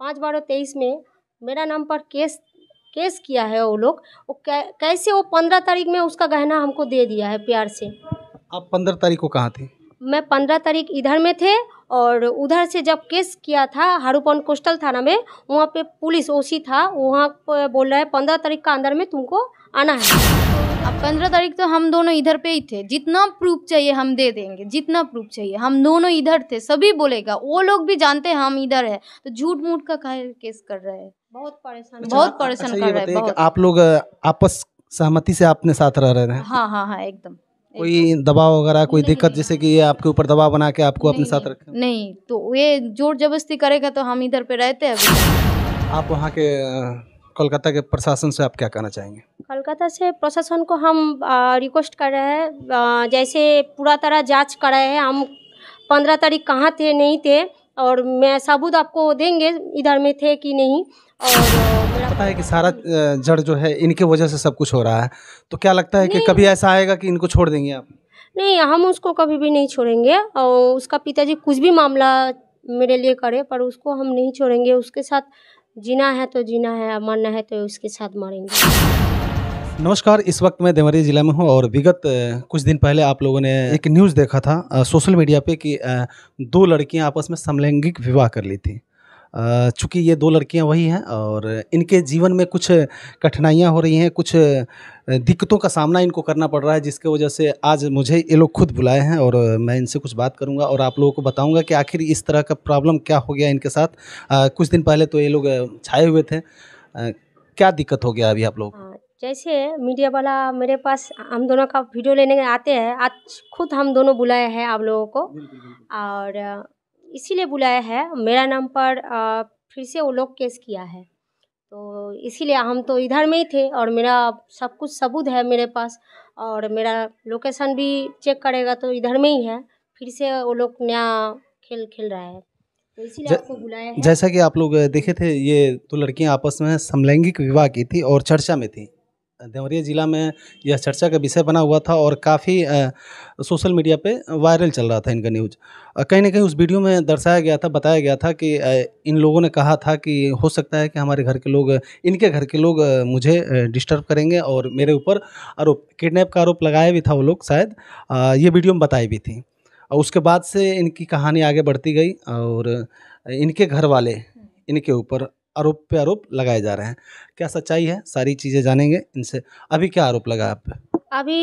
पाँच बारह तेईस में मेरा नाम पर केस केस किया है वो लोग वो कै, कैसे वो पंद्रह तारीख में उसका गहना हमको दे दिया है प्यार से आप पंद्रह तारीख को कहाँ थे मैं पंद्रह तारीख इधर में थे और उधर से जब केस किया था हारूपन कोस्टल थाना में वहाँ पे पुलिस ओसी था वहाँ बोल रहा है पंद्रह तारीख का अंदर में तुमको आना है अब पंद्रह तारीख तो हम दोनों इधर पे ही थे जितना प्रूफ चाहिए हम दे देंगे जितना प्रूफ चाहिए हम दोनों इधर थे सभी बोलेगा वो लोग भी जानते हैं हम इधर तो है तो झूठ मूठ का केस कर रहे हैं बहुत परेशान अच्छा, बहुत परेशान अच्छा, कर रहे हैं आप लोग आपस सहमति से आपने साथ रह रहे हैं हाँ हाँ हाँ एकदम कोई दबाव वगैरह कोई दिक्कत जैसे कि ये आपके ऊपर दबाव बना के आपको अपने साथ रखें नहीं तो ये जोर जबरदस्ती करेगा तो हम इधर पे रहते हैं आप वहाँ के कोलकाता के प्रशासन से आप क्या कहना चाहेंगे कलकत्ता से प्रशासन को हम रिक्वेस्ट कर रहे हैं जैसे पूरा तरह जांच कराए हैं हम पंद्रह तारीख कहाँ थे नहीं थे और मैं सबूत आपको देंगे इधर में थे कि नहीं और पता है कि सारा जड़ जो है इनके वजह से सब कुछ हो रहा है तो क्या लगता है कि कभी ऐसा आएगा कि इनको छोड़ देंगे आप नहीं हम उसको कभी भी नहीं छोड़ेंगे और उसका पिताजी कुछ भी मामला मेरे लिए करे पर उसको हम नहीं छोड़ेंगे उसके साथ जीना है तो जीना है मरना है तो उसके साथ मरेंगे नमस्कार इस वक्त मैं देवरी ज़िला में हूँ और विगत कुछ दिन पहले आप लोगों ने एक न्यूज़ देखा था सोशल मीडिया पे कि दो लड़कियाँ आपस में समलैंगिक विवाह कर ली थी चूँकि ये दो लड़कियाँ वही हैं और इनके जीवन में कुछ कठिनाइयाँ हो रही हैं कुछ दिक्कतों का सामना इनको करना पड़ रहा है जिसके वजह से आज मुझे ये लोग खुद बुलाए हैं और मैं इनसे कुछ बात करूंगा और आप लोगों को बताऊंगा कि आखिर इस तरह का प्रॉब्लम क्या हो गया इनके साथ कुछ दिन पहले तो ये लोग छाए हुए थे क्या दिक्कत हो गया अभी आप लोग जैसे मीडिया वाला मेरे पास हम दोनों का वीडियो लेने आते हैं आज खुद हम दोनों बुलाए हैं आप लोगों को और इसीलिए बुलाया है मेरा नाम पर फिर से वो लोग केस किया है तो इसीलिए हम तो इधर में ही थे और मेरा सब कुछ सबूत है मेरे पास और मेरा लोकेशन भी चेक करेगा तो इधर में ही है फिर से वो लोग नया खेल खेल रहा है तो इसीलिए आपको बुलाया जैसा कि आप लोग देखे थे ये तो लड़कियां आपस में समलैंगिक विवाह की थी और चर्चा में थी देवरिया ज़िला में यह चर्चा का विषय बना हुआ था और काफ़ी सोशल मीडिया पे वायरल चल रहा था इनका न्यूज़ कहीं ना कहीं उस वीडियो में दर्शाया गया था बताया गया था कि इन लोगों ने कहा था कि हो सकता है कि हमारे घर के लोग इनके घर के लोग मुझे डिस्टर्ब करेंगे और मेरे ऊपर आरोप किडनैप का आरोप लगाया भी था वो लोग शायद ये वीडियो में बताई भी थी और उसके बाद से इनकी कहानी आगे बढ़ती गई और इनके घर वाले इनके ऊपर आरोप पे आरोप लगाए जा रहे हैं क्या सच्चाई है सारी चीज़ें जानेंगे इनसे अभी क्या आरोप लगा आप अभी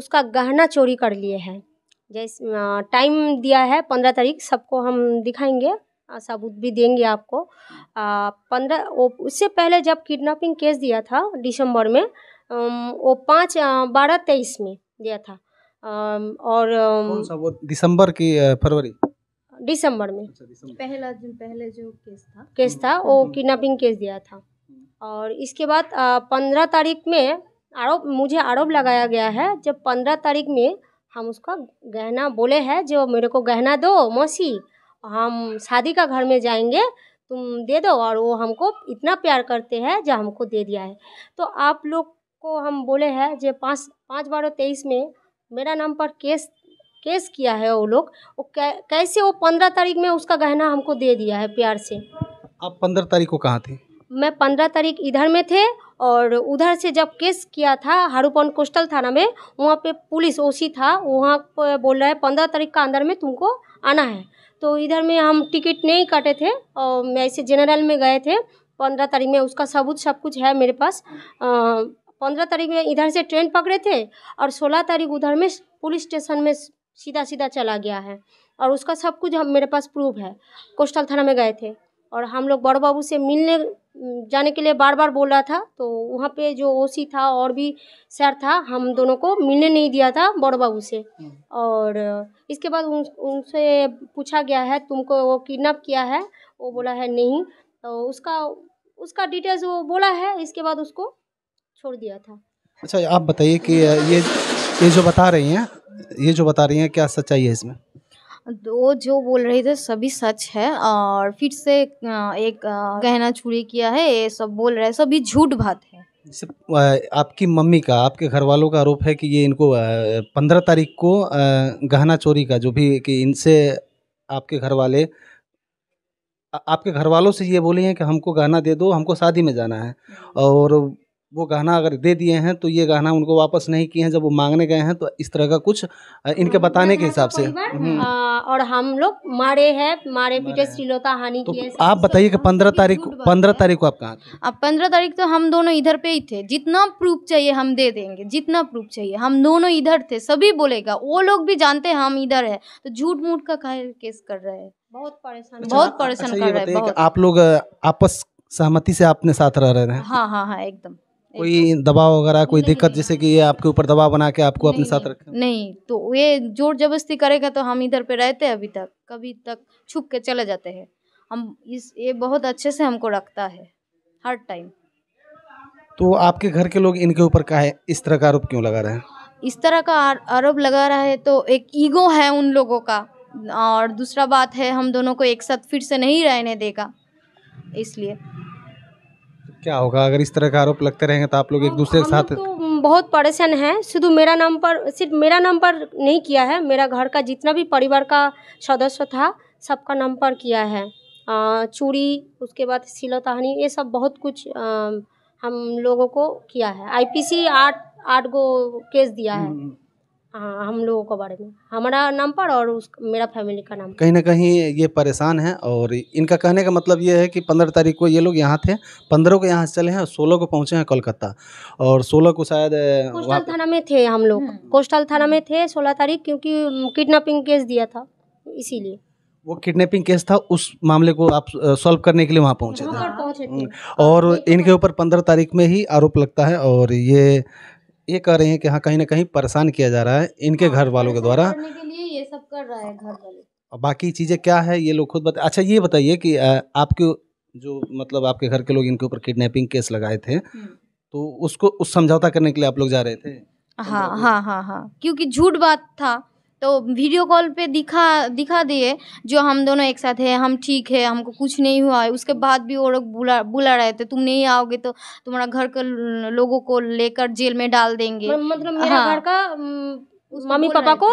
उसका गहना चोरी कर लिए हैं जैसे टाइम दिया है पंद्रह तारीख सबको हम दिखाएंगे सबूत भी देंगे आपको पंद्रह उससे पहले जब किडनैपिंग केस दिया था दिसंबर में वो पाँच बारह तेईस में दिया था और कौन सा वो दिसंबर की फरवरी दिसंबर में अच्छा, पहला जो पहले जो केस था केस था हम्म, वो हम्म। किडनैपिंग केस दिया था हम्म। और इसके बाद पंद्रह तारीख में आरोप मुझे आरोप लगाया गया है जब पंद्रह तारीख में हम उसका गहना बोले हैं जो मेरे को गहना दो मौसी हम शादी का घर में जाएंगे तुम दे दो और वो हमको इतना प्यार करते हैं जो हमको दे दिया है तो आप लोग को हम बोले हैं जो पाँच पाँच बारह तेईस में मेरा नाम पर केस केस किया है वो लोग वो कै, कैसे वो पंद्रह तारीख में उसका गहना हमको दे दिया है प्यार से आप पंद्रह तारीख को कहाँ थे मैं पंद्रह तारीख इधर में थे और उधर से जब केस किया था हारूपन कोस्टल थाना में वहाँ पे पुलिस ओसी था वहाँ पर बोल रहा है पंद्रह तारीख का अंदर में तुमको आना है तो इधर में हम टिकट नहीं काटे थे और मैं ऐसे जनरल में गए थे पंद्रह तारीख में उसका सबूत सब कुछ है मेरे पास पंद्रह तारीख में इधर से ट्रेन पकड़े थे और सोलह तारीख उधर में पुलिस स्टेशन में सीधा सीधा चला गया है और उसका सब कुछ हम मेरे पास प्रूफ है कोस्टल थाना में गए थे और हम लोग बड़ बाबू से मिलने जाने के लिए बार बार बोल रहा था तो वहाँ पे जो ओसी था और भी सर था हम दोनों को मिलने नहीं दिया था बड़ बाबू से हम्म। और इसके बाद उन उनसे पूछा गया है तुमको वो किडनैप किया है वो बोला है नहीं तो उसका उसका डिटेल्स वो बोला है इसके बाद उसको छोड़ दिया था अच्छा आप बताइए कि ये ये जो बता रही हैं ये जो बता रही हैं क्या सच्चाई है इसमें दो जो बोल रहे थे सभी सच है और फिर से एक गहना चूरी किया है ये सब बोल रहे सभी झूठ बात है आपकी मम्मी का आपके घर वालों का आरोप है कि ये इनको पंद्रह तारीख को गहना चोरी का जो भी कि इनसे आपके घर वाले आपके घर वालों से ये बोले हैं कि हमको गहना दे दो हमको शादी में जाना है हम्म। और वो गहना अगर दे दिए हैं तो ये गहना उनको वापस नहीं किए हैं जब वो मांगने गए हैं तो इस तरह का कुछ इनके हाँ, बताने के तो हिसाब से हम्म। और हम लोग मारे हैं मारे पीटे श्रीलोता हानि तो किए आप बताइए कि पंद्रह तारीख पंद्रह तारीख को आप कहाँ अब पंद्रह तारीख तो हम दोनों इधर पे ही थे जितना प्रूफ चाहिए हम दे देंगे जितना प्रूफ चाहिए हम दोनों इधर थे सभी बोलेगा वो लोग भी जानते हैं हम इधर है तो झूठ मूठ का केस कर रहे हैं बहुत परेशान अच्छा, बहुत अच्छा, परेशान अच्छा, कर रहे हैं आप लोग आपस सहमति से आपने साथ रह रहे हैं हाँ हाँ हाँ एकदम कोई तो दबाव वगैरह कोई दिक्कत जैसे कि ये आपके ऊपर दबाव बना के आपको अपने साथ रखे नहीं तो ये जोर जबरस्ती करेगा तो हम इधर पे रहते हैं अभी तक कभी तक छुप के चले जाते हैं हम इस ये बहुत अच्छे से हमको रखता है हर टाइम तो आपके घर के लोग इनके ऊपर का है इस तरह का आरोप क्यों लगा रहे हैं इस तरह का आरोप लगा रहा है तो एक ईगो है उन लोगों का और दूसरा बात है हम दोनों को एक साथ फिर से नहीं रहने देगा इसलिए क्या होगा अगर इस तरह का आरोप लगते रहेंगे तो आप लोग एक दूसरे के साथ तो बहुत परेशान हैं सिर्फ मेरा नाम पर सिर्फ मेरा नाम पर नहीं किया है मेरा घर का जितना भी परिवार का सदस्य था सबका नाम पर किया है चूड़ी उसके बाद सिलोताहनी ये सब बहुत कुछ आ, हम लोगों को किया है आईपीसी आठ आठ गो केस दिया है हम्म। हाँ हम लोगों के बारे में हमारा नाम पर और उस मेरा फैमिली का नाम कहीं ना कहीं ये परेशान है और इनका कहने का मतलब ये है कि पंद्रह तारीख को ये लोग यहाँ थे पंद्रह को यहाँ से चले हैं सोलह को पहुँचे हैं कोलकाता और सोलह को शायद कोस्टल थाना में थे हम लोग हम्म। कोस्टल थाना में थे सोलह तारीख क्योंकि किडनेपिंग केस दिया था इसीलिए वो किडनैपिंग केस था उस मामले को आप सॉल्व करने के लिए वहाँ पहुँचे थे और इनके ऊपर पंद्रह तारीख में ही आरोप लगता है और ये ये कह रही हैं कि हाँ कहीं ना कहीं परेशान किया जा रहा है इनके हाँ, घर वालों के द्वारा ये सब कर रहा है घर वाले और बाकी चीज़ें क्या है ये लोग खुद बता अच्छा ये बताइए कि आपके जो मतलब आपके घर के लोग इनके ऊपर किडनैपिंग केस लगाए थे हम्म। तो उसको उस समझौता करने के लिए आप लोग जा रहे थे हाँ हाँ हाँ हाँ क्योंकि झूठ बात था तो वीडियो कॉल पे दिखा दिखा दिए जो हम दोनों एक साथ है हम ठीक है हमको कुछ नहीं हुआ है उसके बाद भी वो लोग बुला बुला रहे थे तुम नहीं आओगे तो तुम्हारा घर के लोगों को लेकर जेल में डाल देंगे मतलब मेरा हाँ। घर का मम्मी पापा को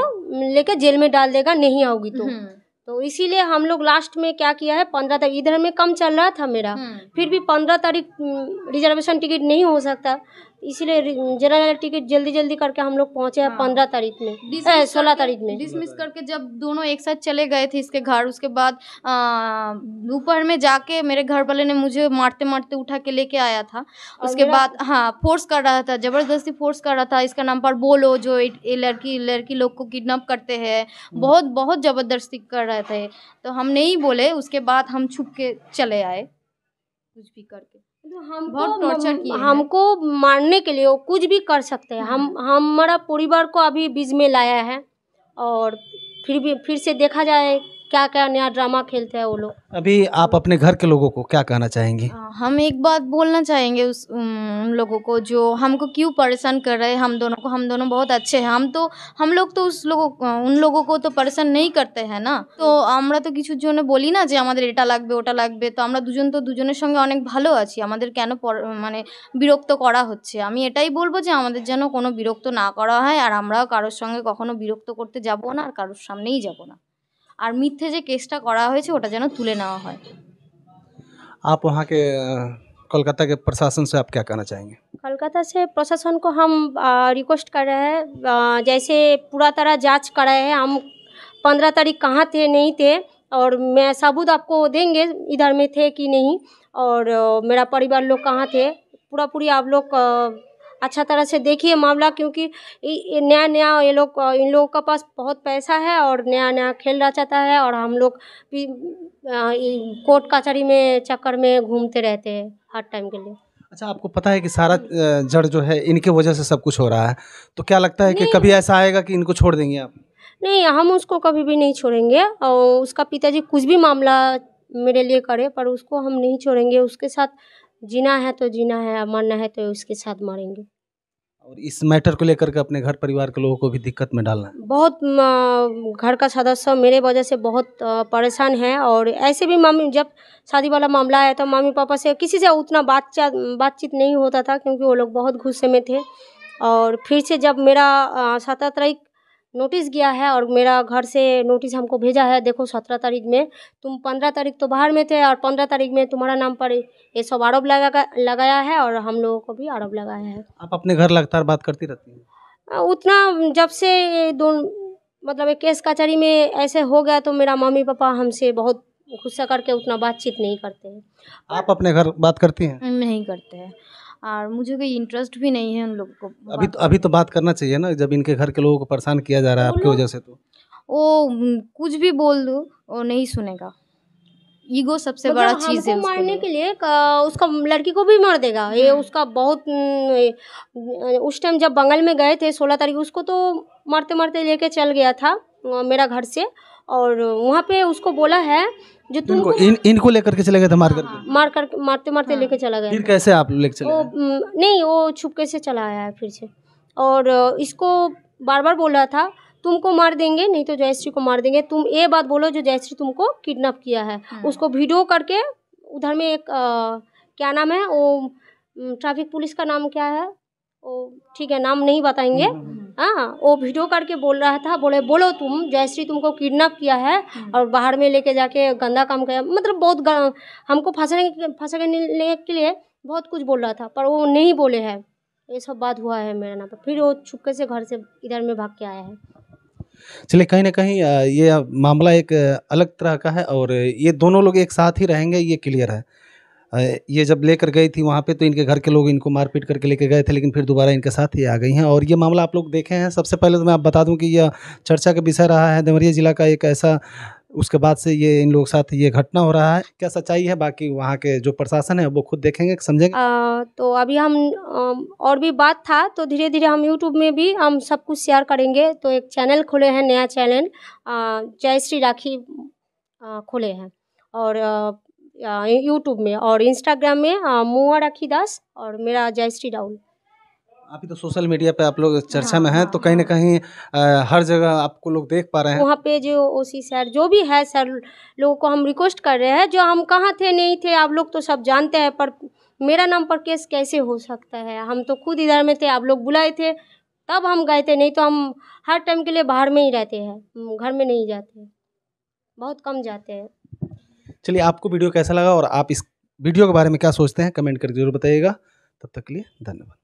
लेकर जेल में डाल देगा नहीं आओगी तो हम्म। तो इसीलिए हम लोग लास्ट में क्या किया है पंद्रह तारीख इधर में कम चल रहा था मेरा हम्म। फिर भी पंद्रह तारीख रिजर्वेशन टिकट नहीं हो सकता इसीलिए जनरल टिकट जल्दी जल्दी करके हम लोग पहुँचे हैं हाँ। पंद्रह तारीख में सोलह तारीख में डिसमिस करके जब दोनों एक साथ चले गए थे इसके घर उसके बाद दोपहर में जाके मेरे घर वाले ने मुझे मारते मारते उठा के लेके आया था उसके बाद हाँ फोर्स कर रहा था ज़बरदस्ती फोर्स कर रहा था इसका नाम पर बोलो जो ये लड़की लड़की लोग को किडनेप करते हैं हम्म। बहुत बहुत ज़बरदस्ती कर रहे थे तो हम नहीं बोले उसके बाद हम छुप के चले आए कुछ भी करके तो बहुत टॉर्चर किया हमको मारने के लिए वो कुछ भी कर सकते हैं हम हम्म। हमारा परिवार को अभी बीच में लाया है और फिर भी फिर से देखा जाए क्या क्या नया ड्रामा खेलते हैं वो लोग अभी आप अपने घर के लोगों को क्या कहना चाहेंगे हम एक बात बोलना चाहेंगे उस उन लोगों को जो हमको क्यों परेशान कर रहे हैं हम दोनों को हम दोनों बहुत अच्छे हैं हम तो हम लोग तो उस लोगों उन लोगों को तो परेशान नहीं करते हैं ना तो আমরা তো কিছুর জন্য বলি না যে আমাদের এটা লাগবে ওটা লাগবে তো আমরা দুজন তো দুজনের সঙ্গে অনেক ভালো আছি আমাদের কেন মানে বিরক্ত করা হচ্ছে আমি এটাই বলবো যে আমাদের যেন কোনো বিরক্ত না করা হয় আর আমরাও কারোর সঙ্গে কখনো বিরক্ত করতে যাব না আর কারোর সামনেই যাব না আর মিথ্যে যে কেসটা করা হয়েছে ওটা যেন তুলে নেওয়া হয় आप वहाँ के कोलकाता के प्रशासन से आप क्या कहना चाहेंगे कोलकाता से प्रशासन को हम रिक्वेस्ट कर रहे हैं जैसे पूरा तरह जांच कराए हैं हम पंद्रह तारीख कहाँ थे नहीं थे और मैं सबूत आपको देंगे इधर में थे कि नहीं और मेरा परिवार लोग कहाँ थे पूरा पूरी आप लोग अच्छा तरह से देखिए मामला क्योंकि नया नया ये लोग इन लोगों के पास बहुत पैसा है और नया नया खेल रहा चाहता है और हम लोग भी कोर्ट कचहरी में चक्कर में घूमते रहते हैं हर टाइम के लिए अच्छा आपको पता है कि सारा जड़ जो है इनके वजह से सब कुछ हो रहा है तो क्या लगता है कि कभी ऐसा आएगा कि इनको छोड़ देंगे आप नहीं हम उसको कभी भी नहीं छोड़ेंगे और उसका पिताजी कुछ भी मामला मेरे लिए करे पर उसको हम नहीं छोड़ेंगे उसके साथ जीना है तो जीना है मरना है तो उसके साथ मरेंगे और इस मैटर को लेकर के अपने घर परिवार के लोगों को भी दिक्कत में डालना है बहुत घर का सदस्य मेरे वजह से बहुत परेशान है और ऐसे भी मामी जब शादी वाला मामला आया तो मामी पापा से किसी से उतना बातचीत बातचीत नहीं होता था क्योंकि वो लोग बहुत गुस्से में थे और फिर से जब मेरा सत्रह तारीख नोटिस गया है और मेरा घर से नोटिस हमको भेजा है देखो सत्रह तारीख में तुम पंद्रह तारीख तो बाहर में थे और पंद्रह तारीख में तुम्हारा नाम पर ये सब आरोप लगा लगाया है और हम लोगों को भी आरोप लगाया है आप अपने घर लगातार बात करती रहती हैं उतना जब से दो मतलब एक केस कचहरी में ऐसे हो गया तो मेरा मम्मी पापा हमसे बहुत गुस्सा करके उतना बातचीत नहीं करते हैं आप अपने घर बात करती हैं नहीं करते हैं और मुझे कोई इंटरेस्ट भी नहीं है उन लोगों को अभी तो अभी तो बात करना चाहिए ना जब इनके घर के लोगों को परेशान किया जा रहा है आपकी वजह से तो वो कुछ भी बोल दो वो नहीं सुनेगा ईगो सबसे मतलब बड़ा चीज है मारने के लिए उसका लड़की को भी मार देगा ये हम्म। उसका बहुत उस टाइम जब बंगाल में गए थे सोलह तारीख उसको तो मारते मारते लेके चल गया था मेरा घर से और वहाँ पे उसको बोला है जो तुमको इन इनको लेकर के चले गए थे मार कर हाँ, मार कर मारते मारते हाँ। लेके चला गया फिर कैसे आप लेके चले वो, नहीं वो छुपके से चला आया है फिर से और इसको बार बार बोल रहा था तुमको मार देंगे नहीं तो जयश्री को मार देंगे तुम ये बात बोलो जो जयश्री तुमको किडनैप किया है हाँ। उसको वीडियो करके उधर में एक आ, क्या नाम है वो ट्रैफिक पुलिस का नाम क्या है वो ठीक है नाम नहीं बताएंगे हम्म, हम्म, हम्म। हाँ वो वीडियो करके बोल रहा था बोले बोलो तुम जयश्री तुमको किडनैप किया है हम्म। और बाहर में लेके जाके गंदा काम किया मतलब बहुत हमको फंसने फंसने के लिए बहुत कुछ बोल रहा था पर वो नहीं बोले है ये सब बात हुआ है मेरा नाम पर फिर वो छुपके से घर से इधर में भाग के आया है चलिए कहीं ना कहीं ये मामला एक अलग तरह का है और ये दोनों लोग एक साथ ही रहेंगे ये क्लियर है ये जब लेकर गई थी वहाँ पे तो इनके घर के लोग इनको मारपीट करके लेके गए थे लेकिन फिर दोबारा इनके साथ ही आ गई हैं और ये मामला आप लोग देखे हैं सबसे पहले तो मैं आप बता दूं कि यह चर्चा का विषय रहा है देवरिया ज़िला का एक ऐसा उसके बाद से ये इन लोग साथ ये घटना हो रहा है क्या सच्चाई है बाकी वहाँ के जो प्रशासन है वो खुद देखेंगे समझेंगे आ, तो अभी हम आ, और भी बात था तो धीरे धीरे हम यूट्यूब में भी हम सब कुछ शेयर करेंगे तो एक चैनल खोले हैं नया चैनल जय श्री राखी खोले हैं और यूट्यूब में और इंस्टाग्राम में मुआ राखी दास और मेरा जयश्री राहुल अभी तो सोशल मीडिया पे आप लोग चर्चा हाँ, में हैं हाँ, तो कहीं ना हाँ। कहीं हर जगह आपको लोग देख पा रहे हैं वहाँ पे जो ओसी सर जो भी है सर लोगों को हम रिक्वेस्ट कर रहे हैं जो हम कहाँ थे नहीं थे आप लोग तो सब जानते हैं पर मेरा नाम पर केस कैसे हो सकता है हम तो खुद इधर में थे आप लोग बुलाए थे तब हम गए थे नहीं तो हम हर टाइम के लिए बाहर में ही रहते हैं घर में नहीं जाते बहुत कम जाते हैं चलिए आपको वीडियो कैसा लगा और आप इस वीडियो के बारे में क्या सोचते हैं कमेंट करके जरूर बताइएगा तब तक के लिए धन्यवाद